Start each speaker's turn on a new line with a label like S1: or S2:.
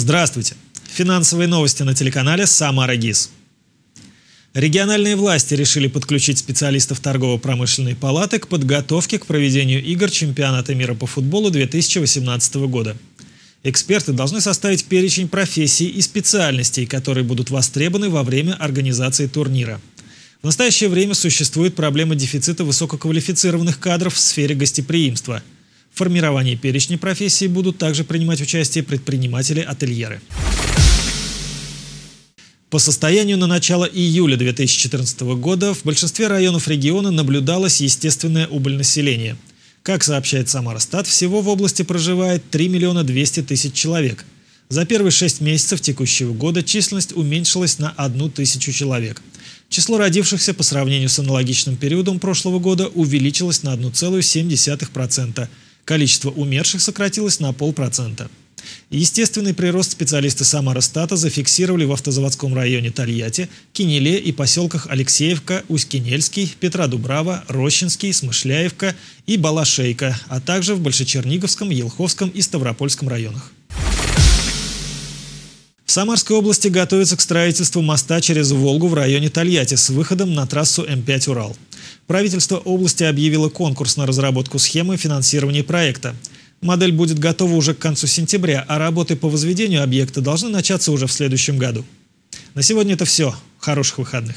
S1: Здравствуйте. Финансовые новости на телеканале «Самара ГИС». Региональные власти решили подключить специалистов торгово-промышленной палаты к подготовке к проведению игр чемпионата мира по футболу 2018 года. Эксперты должны составить перечень профессий и специальностей, которые будут востребованы во время организации турнира. В настоящее время существует проблема дефицита высококвалифицированных кадров в сфере гостеприимства – в формировании перечня профессий будут также принимать участие предприниматели-ательеры. По состоянию на начало июля 2014 года в большинстве районов региона наблюдалось естественное убыль населения. Как сообщает Самарстат, всего в области проживает 3 миллиона 200 тысяч человек. За первые шесть месяцев текущего года численность уменьшилась на одну тысячу человек. Число родившихся по сравнению с аналогичным периодом прошлого года увеличилось на 1,7%. Количество умерших сократилось на полпроцента. Естественный прирост специалисты Самарастата зафиксировали в автозаводском районе Тольятти, Кинеле и поселках Алексеевка, Усть-Кинельский, Дубрава, Рощинский, Смышляевка и Балашейка, а также в Большечерниговском, Елховском и Ставропольском районах. В Самарской области готовится к строительству моста через Волгу в районе Тольятти с выходом на трассу М5 «Урал». Правительство области объявило конкурс на разработку схемы финансирования проекта. Модель будет готова уже к концу сентября, а работы по возведению объекта должны начаться уже в следующем году. На сегодня это все. Хороших выходных.